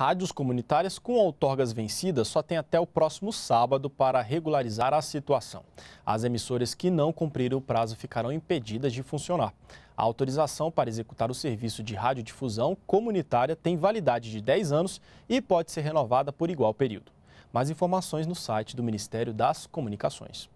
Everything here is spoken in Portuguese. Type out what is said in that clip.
rádios comunitárias com outorgas vencidas só têm até o próximo sábado para regularizar a situação. As emissoras que não cumprirem o prazo ficarão impedidas de funcionar. A autorização para executar o serviço de radiodifusão comunitária tem validade de 10 anos e pode ser renovada por igual período. Mais informações no site do Ministério das Comunicações.